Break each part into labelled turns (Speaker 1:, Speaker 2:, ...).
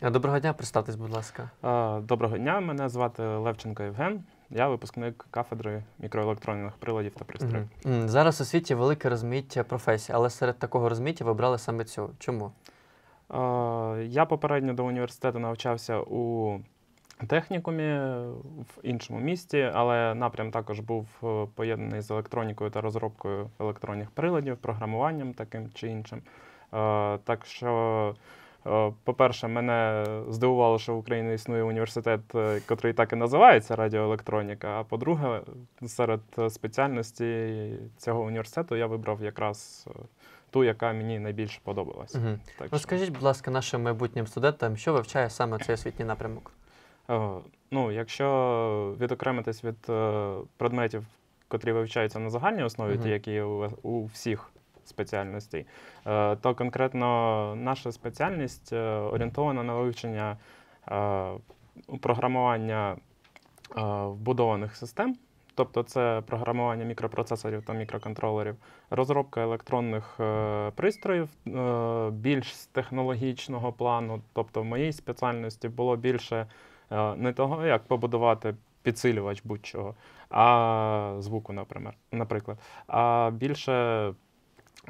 Speaker 1: Доброго дня, представтесь, будь ласка.
Speaker 2: Доброго дня, мене звати Левченко Євген. Я
Speaker 1: випускник кафедри мікроелектронних приладів та пристроїв. Mm Зараз у світі велике розміття професій, але серед такого розміття вибрали саме цю. Чому? Я попередньо
Speaker 2: до університету навчався у технікумі в іншому місті, але напрям також був е, поєднаний з електронікою та розробкою електронних приладів, програмуванням таким чи іншим. Так що Е, по-перше, мене здивувало, що в Україні існує університет, який е, так і називається Радіоелектроніка. А по-друге, серед спеціальностей цього університету я вибрав якраз
Speaker 1: е, ту, яка мені найбільше подобалась. Угу. Так Розкажіть, що... будь ласка, нашим майбутнім студентам, що вивчає саме цей освітній напрямок? Ну, якщо відокремитись
Speaker 2: від предметів, котрі вивчаються на загальній основі, угу. ті, які у, у всіх спеціальностей, е, то конкретно наша спеціальність е, орієнтована на вивчення е, програмування вбудованих систем. Тобто це програмування мікропроцесорів та мікроконтролерів, розробка електронних пристроїв більш з технологічного плану. Тобто, в моїй спеціальності було більше не того, як побудувати підсилювач будь-чого, а звуку, наприклад, а більше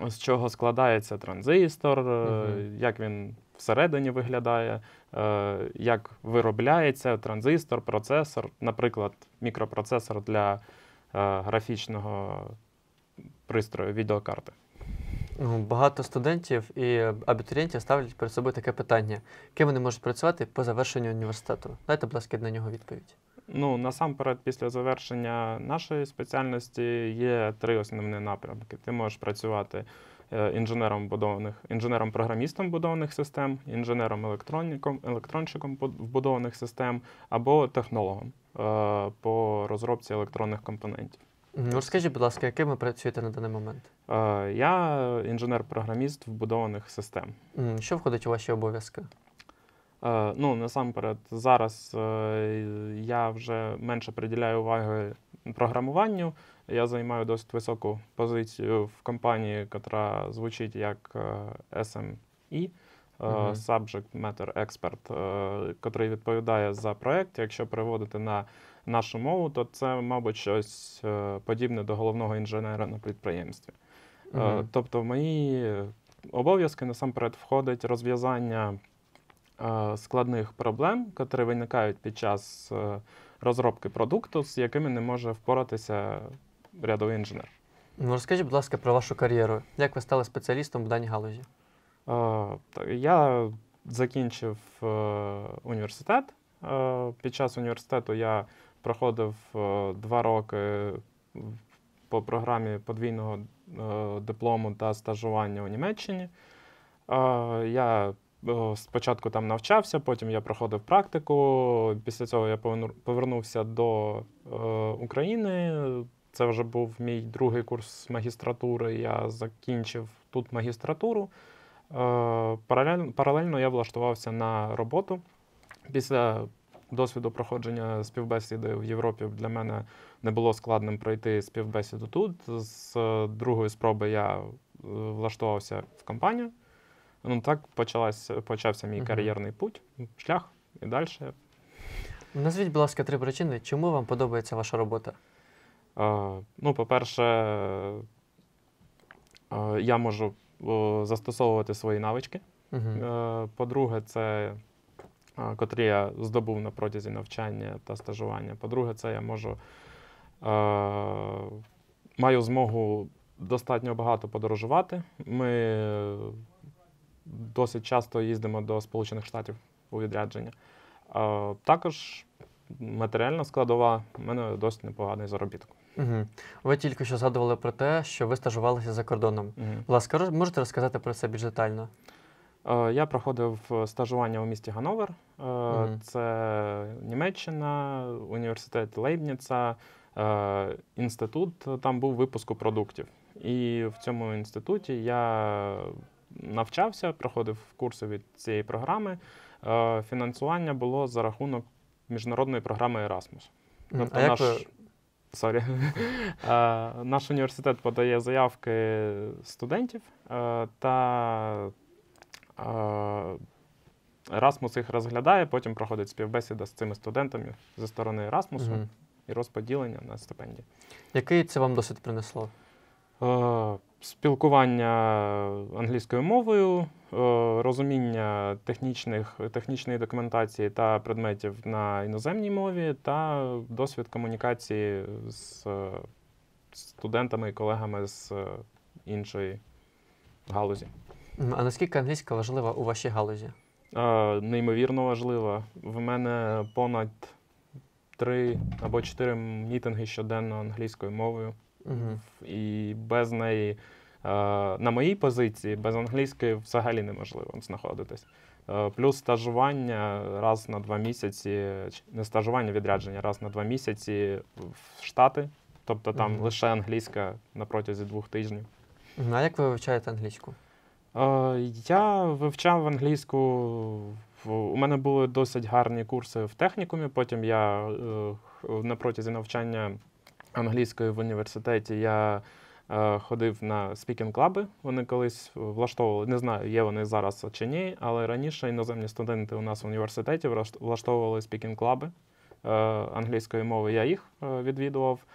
Speaker 2: з чого складається транзистор, угу. як він всередині виглядає, е, як виробляється транзистор, процесор, наприклад,
Speaker 1: мікропроцесор для е, графічного пристрою відеокарти. Ну, багато студентів і абітурієнтів ставлять перед собою таке питання: ким вони можуть працювати по завершенню університету? Дайте, будь ласка, на нього відповідь.
Speaker 2: Ну, насамперед, після завершення нашої спеціальності є три основні напрямки. Ти можеш працювати е, інженером будованих, інженером-програмістом будованих систем, інженером електроніком електронщиком вбудованих систем або технологом е, по розробці електронних компонентів.
Speaker 1: Ну, розкажіть, будь ласка, яким ви працюєте на даний момент?
Speaker 2: Е, я інженер-програміст вбудованих систем.
Speaker 1: Що входить у ваші обов'язки?
Speaker 2: Е, ну, насамперед, зараз е, я вже менше приділяю уваги програмуванню. Я займаю досить високу позицію в компанії, яка звучить як е, SME, Uh-huh. Subject Matter Expert, який відповідає за проект. Якщо переводити на нашу мову, то це, мабуть, щось подібне до головного інженера на підприємстві. Uh-huh. Тобто, в мої обов'язки насамперед входить розв'язання Е, складних проблем, які виникають під час е, розробки продукту, з якими не може впоратися рядовий інженер.
Speaker 1: Ну, розкажіть, будь ласка, про вашу кар'єру. Як ви стали спеціалістом в даній галузі?
Speaker 2: Е, я закінчив університет. Під час університету я проходив два роки по програмі подвійного диплому та стажування у Німеччині. Я спочатку там навчався, потім я проходив практику. Після цього я повернувся до е, України. Це вже був мій другий курс магістратури. Я закінчив тут магістратуру. Е, паралельно, паралельно я влаштувався на роботу. Після досвіду проходження співбесіди в Європі для мене не було складним пройти співбесіду тут. З е, другої спроби я влаштувався в компанію. Ну так почалась, почався мій угу. кар'єрний путь,
Speaker 1: шлях і далі. Назвіть, будь ласка, три причини, чому вам подобається ваша робота? Е, ну, по-перше, е,
Speaker 2: я можу застосовувати свої навички. Угу. Е, По-друге, це котрі я здобув на протязі навчання та стажування. По-друге, це я можу маю змогу достатньо багато подорожувати. Ми досить часто їздимо до Сполучених Штатів у відрядження. Також матеріальна складова в мене досить
Speaker 1: непоганий заробіток. Угу. Ви тільки що згадували про те, що ви стажувалися за кордоном. Угу. Ласка, можете розказати про це більш детально? Я проходив е, стажування у місті
Speaker 2: Гановер. Угу. Е, це Німеччина, університет Лейбніца, е, інститут. Там був випуску продуктів. І в цьому інституті я навчався, проходив курси від цієї програми. Е, фінансування було за рахунок міжнародної програми Erasmus. Тобто а наш... ви... Sorry. Е, наш університет подає заявки студентів е, та. Erasmus їх розглядає, потім проходить співбесіда з цими студентами зі сторони Erasmus mm. і розподілення на стипендії.
Speaker 1: Який це вам досить принесло? спілкування
Speaker 2: англійською мовою, е, розуміння технічних, технічної документації та предметів на іноземній мові, та досвід комунікації з студентами і колегами з е, іншої галузі.
Speaker 1: А наскільки англійська важлива у вашій галузі?
Speaker 2: Е, неймовірно важлива. В мене понад три або чотири мітинги щоденно англійською мовою. Угу. І без неї, е, на моїй позиції, без англійської взагалі неможливо знаходитись. Е, плюс стажування раз на два місяці, не стажування відрядження, раз на два місяці в Штати, тобто там угу. лише англійська на протязі двох тижнів.
Speaker 1: А як ви вивчаєте англійську?
Speaker 2: Е, я
Speaker 1: вивчав англійську. У
Speaker 2: мене були досить гарні курси в технікумі. Потім я на протязі навчання англійської в університеті я е, ходив на спікінг клаби. Вони колись влаштовували. Не знаю, є вони зараз чи ні, але раніше іноземні студенти у нас в університеті влаштовували спікінг клаби е, англійської мови. Я їх е, відвідував, е,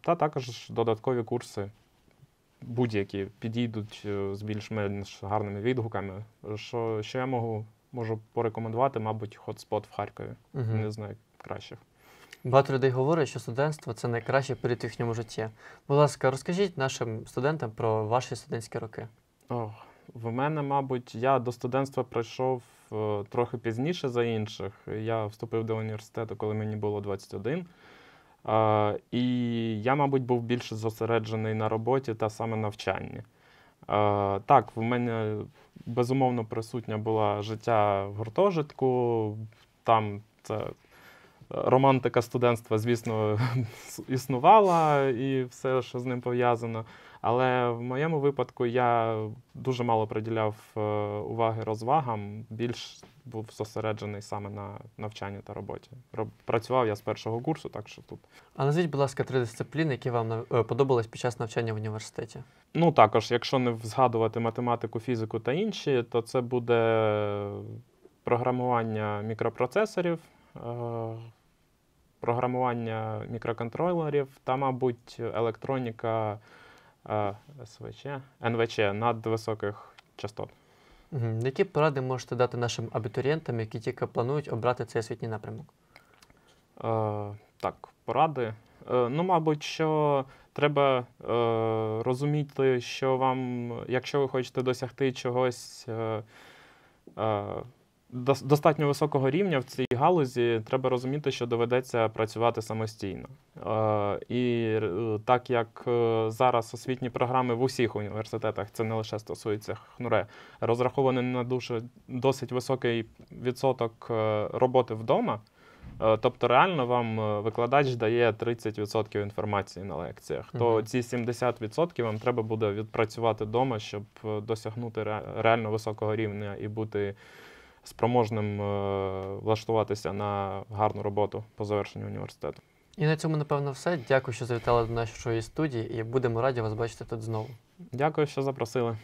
Speaker 2: та також додаткові курси. Будь-які підійдуть е, з більш-менш гарними відгуками. Що що я можу можу
Speaker 1: порекомендувати, мабуть, хотспот в Харкові. Uh -huh. Не знаю кращих. Багато людей говорять, що студентство це найкраще період в їхньому житті. Будь ласка, розкажіть нашим студентам про ваші студентські роки. О,
Speaker 2: в мене, мабуть, я до студентства прийшов е, трохи пізніше за інших. Я вступив до університету, коли мені було 21. Е, і я, мабуть, був більше зосереджений на роботі та саме навчанні. Е, так, в мене безумовно присутня була життя в гуртожитку. Там це романтика студентства, звісно, існувала і все, що з ним пов'язано. Але в моєму випадку я дуже мало приділяв е, уваги розвагам, більш був зосереджений саме на навчанні та роботі. Працював я з першого курсу, так що тут.
Speaker 1: А назвіть, будь ласка, три дисципліни, які вам е, подобались під час навчання в університеті?
Speaker 2: Ну також, якщо не згадувати математику, фізику та інші, то це буде е, програмування мікропроцесорів програмування мікроконтролерів та, мабуть, електроніка е, СВЧ, НВЧ надвисоких частот.
Speaker 1: Які поради можете дати нашим абітурієнтам, які тільки планують обрати цей освітній напрямок? Е, Так, поради. Е, ну, мабуть, що треба е, розуміти, що
Speaker 2: вам, якщо ви хочете досягти чогось. Е, е достатньо високого рівня в цій галузі треба розуміти, що доведеться працювати самостійно. Е, і е, так як е, зараз освітні програми в усіх університетах, це не лише стосується хнуре, розраховані на дуже досить високий відсоток роботи вдома. Тобто, реально вам викладач дає 30% інформації на лекціях. То ці 70% вам треба буде відпрацювати вдома, щоб досягнути реально високого рівня і бути спроможним е, влаштуватися на гарну роботу по завершенню університету.
Speaker 1: І на цьому, напевно, все. Дякую, що завітали до нашої студії, і будемо раді вас бачити тут знову. Дякую, що запросили.